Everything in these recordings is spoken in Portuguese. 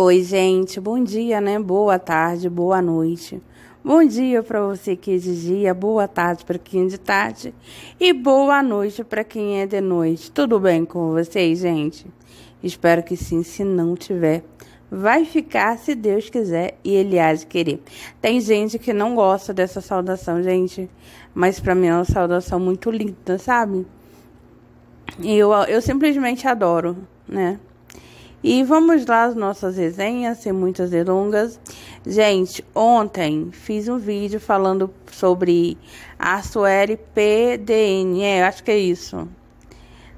Oi, gente. Bom dia, né? Boa tarde, boa noite. Bom dia para você que é de dia, boa tarde para quem é de tarde e boa noite para quem é de noite. Tudo bem com vocês, gente? Espero que sim, se não tiver, vai ficar se Deus quiser e ele há de querer. Tem gente que não gosta dessa saudação, gente, mas para mim é uma saudação muito linda, sabe? E eu, eu simplesmente adoro, né? E vamos lá as nossas resenhas, sem muitas delongas. Gente, ontem fiz um vídeo falando sobre a Sueli PDN, é, acho que é isso.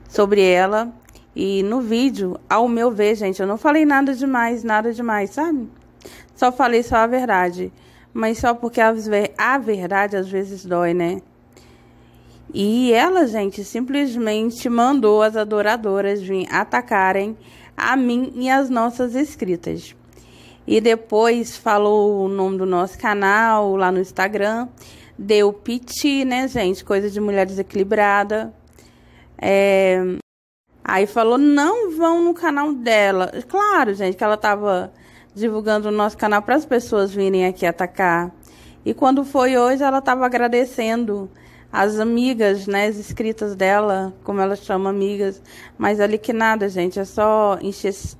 Sobre ela. E no vídeo, ao meu ver, gente, eu não falei nada demais, nada demais, sabe? Só falei só a verdade. Mas só porque a verdade às vezes dói, né? E ela, gente, simplesmente mandou as adoradoras vir atacarem a mim e as nossas escritas. E depois falou o nome do nosso canal lá no Instagram. Deu piti, né, gente? Coisa de mulher desequilibrada. É... Aí falou, não vão no canal dela. Claro, gente, que ela tava divulgando o nosso canal para as pessoas virem aqui atacar. E quando foi hoje, ela estava agradecendo as amigas, né, as escritas dela, como ela chama amigas, mas ali que nada, gente, é só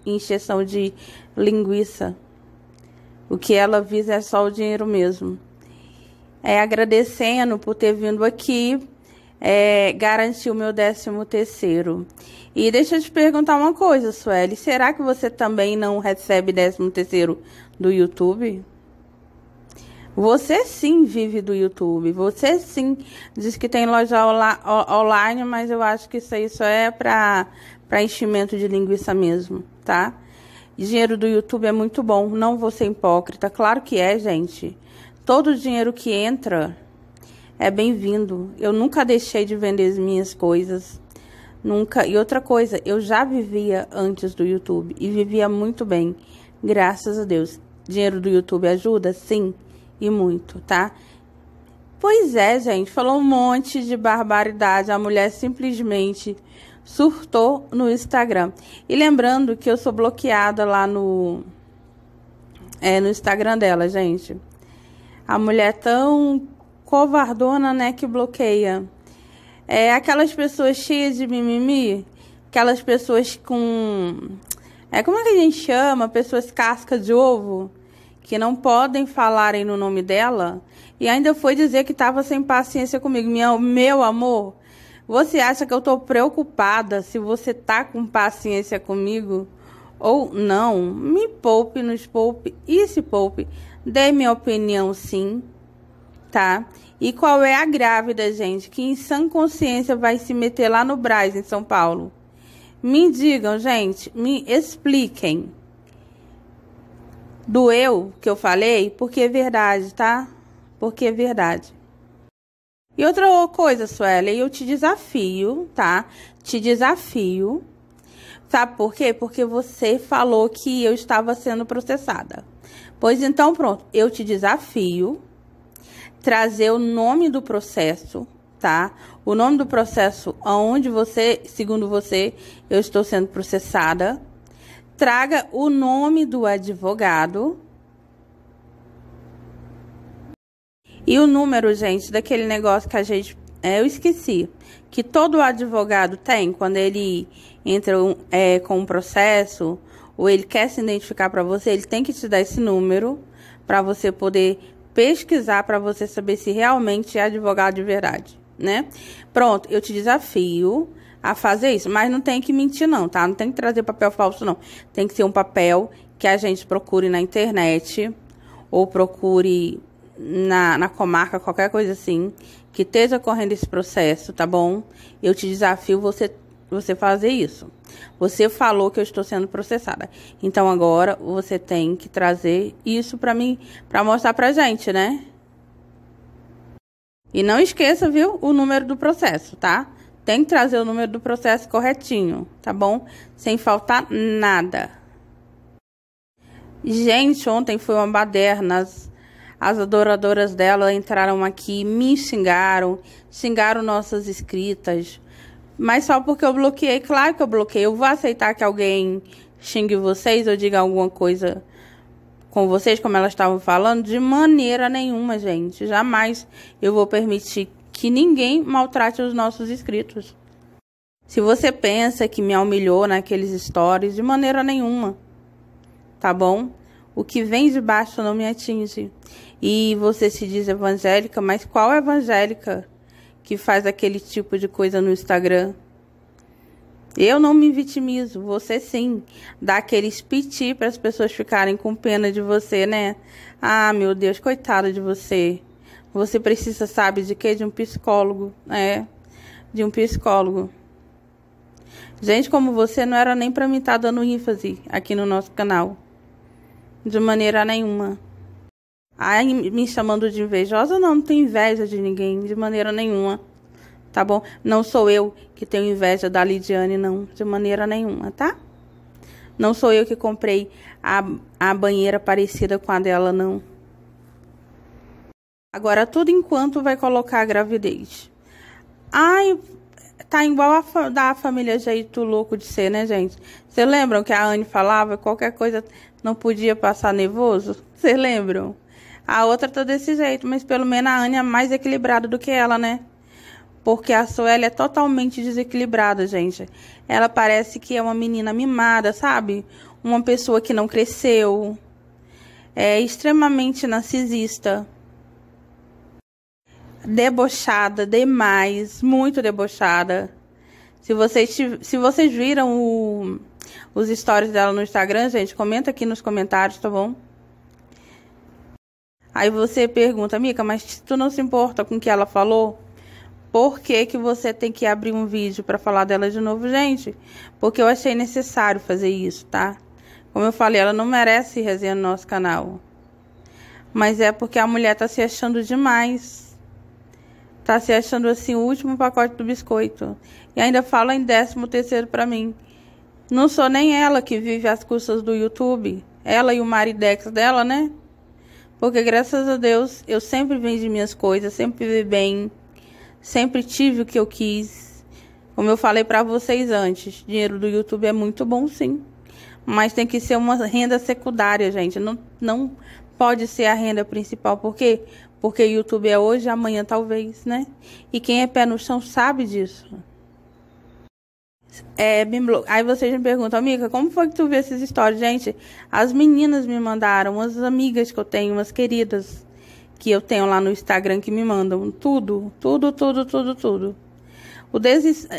encheção de linguiça. O que ela visa é só o dinheiro mesmo. É agradecendo por ter vindo aqui, é, garantir o meu décimo terceiro. E deixa eu te perguntar uma coisa, Sueli, será que você também não recebe décimo terceiro do YouTube? Você sim vive do YouTube. Você sim diz que tem loja online, mas eu acho que isso aí só é para enchimento de linguiça mesmo, tá? Dinheiro do YouTube é muito bom, não vou ser hipócrita. Claro que é, gente. Todo o dinheiro que entra é bem-vindo. Eu nunca deixei de vender as minhas coisas. Nunca. E outra coisa, eu já vivia antes do YouTube e vivia muito bem, graças a Deus. Dinheiro do YouTube ajuda? Sim e muito, tá? Pois é, gente, falou um monte de barbaridade. A mulher simplesmente surtou no Instagram. E lembrando que eu sou bloqueada lá no é no Instagram dela, gente. A mulher tão covardona, né, que bloqueia. É aquelas pessoas cheias de mimimi, aquelas pessoas com é como é que a gente chama, pessoas casca de ovo que não podem falarem no nome dela, e ainda foi dizer que estava sem paciência comigo. Minha, meu amor, você acha que eu estou preocupada se você está com paciência comigo ou não? Me poupe, nos poupe e se poupe. Dê minha opinião, sim, tá? E qual é a grávida, gente, que em sã consciência vai se meter lá no Braz, em São Paulo? Me digam, gente, me expliquem doeu que eu falei, porque é verdade, tá? Porque é verdade. E outra coisa, Suelen, eu te desafio, tá? Te desafio. Sabe por quê? Porque você falou que eu estava sendo processada. Pois então, pronto, eu te desafio trazer o nome do processo, tá? O nome do processo aonde você, segundo você, eu estou sendo processada traga o nome do advogado. E o número, gente, daquele negócio que a gente. É, eu esqueci. Que todo advogado tem quando ele entra é, com um processo ou ele quer se identificar para você, ele tem que te dar esse número para você poder pesquisar, para você saber se realmente é advogado de verdade, né? Pronto, eu te desafio a fazer isso. Mas não tem que mentir, não, tá? Não tem que trazer papel falso, não. Tem que ser um papel que a gente procure na internet ou procure na, na comarca, qualquer coisa assim, que esteja correndo esse processo, tá bom? Eu te desafio você você fazer isso. Você falou que eu estou sendo processada. Então agora você tem que trazer isso para mim, para mostrar pra gente, né? E não esqueça, viu, o número do processo, tá? tem que trazer o número do processo corretinho, tá bom? Sem faltar nada. Gente, ontem foi uma baderna. As, as adoradoras dela entraram aqui, me xingaram, xingaram nossas escritas. Mas só porque eu bloqueei, claro que eu bloqueei. Eu vou aceitar que alguém xingue vocês ou diga alguma coisa com vocês, como elas estavam falando, de maneira nenhuma, gente. Jamais eu vou permitir que ninguém maltrate os nossos inscritos. Se você pensa que me humilhou naqueles stories, de maneira nenhuma. Tá bom? O que vem de baixo não me atinge. E você se diz evangélica, mas qual evangélica que faz aquele tipo de coisa no Instagram? Eu não me vitimizo, você sim. Dá aqueles piti para as pessoas ficarem com pena de você, né? Ah, meu Deus, coitado de você. Você precisa, sabe, de quê? De um psicólogo, né? de um psicólogo. Gente como você não era nem para mim estar tá dando ênfase aqui no nosso canal. De maneira nenhuma. Ai, me chamando de invejosa, não, não tenho inveja de ninguém, de maneira nenhuma. Tá bom? Não sou eu que tenho inveja da Lidiane, não, de maneira nenhuma, tá? Não sou eu que comprei a, a banheira parecida com a dela, não. Agora, tudo enquanto vai colocar a gravidez. Ai, tá igual a fa da família jeito louco de ser, né, gente? Vocês lembram que a Anne falava qualquer coisa não podia passar nervoso? Vocês lembram? A outra tá desse jeito, mas pelo menos a Anne é mais equilibrada do que ela, né? Porque a Sueli é totalmente desequilibrada, gente. Ela parece que é uma menina mimada, sabe? Uma pessoa que não cresceu. É extremamente narcisista debochada demais, muito debochada. Se vocês, se vocês viram o, os stories dela no Instagram, gente, comenta aqui nos comentários, tá bom? Aí você pergunta, Mica, mas tu não se importa com o que ela falou? Por que, que você tem que abrir um vídeo para falar dela de novo, gente? Porque eu achei necessário fazer isso, tá? Como eu falei, ela não merece resenha no nosso canal. Mas é porque a mulher tá se achando demais. Tá se achando assim o último pacote do biscoito. E ainda fala em décimo terceiro para mim. Não sou nem ela que vive as custas do YouTube. Ela e o maridex dela, né? Porque graças a Deus eu sempre vendi minhas coisas, sempre vivi bem, sempre tive o que eu quis. Como eu falei para vocês antes, dinheiro do YouTube é muito bom, sim. Mas tem que ser uma renda secundária, gente. Não, não pode ser a renda principal, porque porque YouTube é hoje, amanhã talvez, né? E quem é pé no chão sabe disso. É, Aí vocês me perguntam, amiga, como foi que tu viu essas histórias? Gente, as meninas me mandaram, as amigas que eu tenho, umas queridas que eu tenho lá no Instagram que me mandam tudo, tudo, tudo, tudo, tudo. O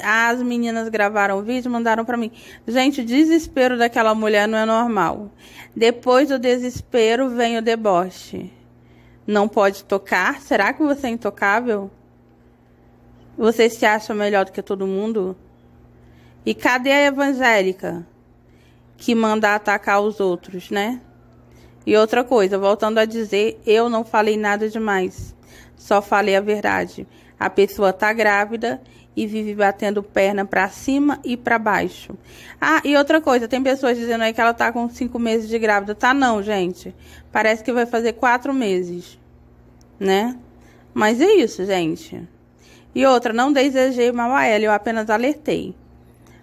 As meninas gravaram o vídeo e mandaram para mim. Gente, o desespero daquela mulher não é normal. Depois do desespero vem o deboche não pode tocar? Será que você é intocável? Você se acha melhor do que todo mundo? E cadê a evangélica que manda atacar os outros, né? E outra coisa, voltando a dizer, eu não falei nada demais. Só falei a verdade. A pessoa tá grávida e vive batendo perna para cima e para baixo. Ah, e outra coisa, tem pessoas dizendo aí que ela tá com cinco meses de grávida. Tá não, gente. Parece que vai fazer quatro meses, né? Mas é isso, gente. E outra, não desejei mal a ela, eu apenas alertei.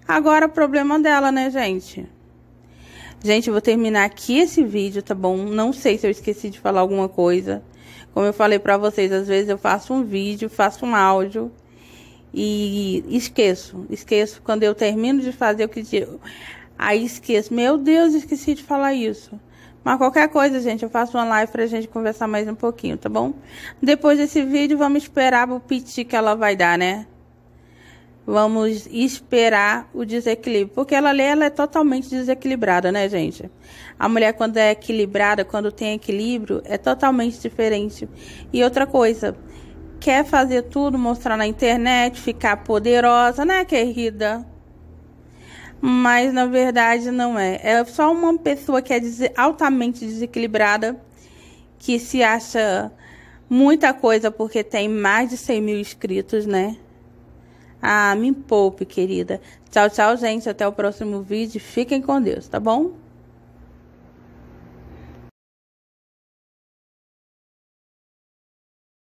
Agora, problema dela, né, gente? Gente, eu vou terminar aqui esse vídeo, tá bom? Não sei se eu esqueci de falar alguma coisa. Como eu falei pra vocês, às vezes eu faço um vídeo, faço um áudio e esqueço, esqueço quando eu termino de fazer o que eu, aí esqueço. Meu Deus, esqueci de falar isso. Mas qualquer coisa, gente, eu faço uma live pra gente conversar mais um pouquinho, tá bom? Depois desse vídeo, vamos esperar o piti que ela vai dar, né? Vamos esperar o desequilíbrio, porque ela lê, ela é totalmente desequilibrada, né, gente? A mulher quando é equilibrada, quando tem equilíbrio, é totalmente diferente. E outra coisa, quer fazer tudo, mostrar na internet, ficar poderosa, né, querida? Mas na verdade não é. É só uma pessoa que é altamente desequilibrada, que se acha muita coisa porque tem mais de 100 mil inscritos, né? Ah, me poupe, querida. Tchau, tchau, gente. Até o próximo vídeo. Fiquem com Deus, tá bom?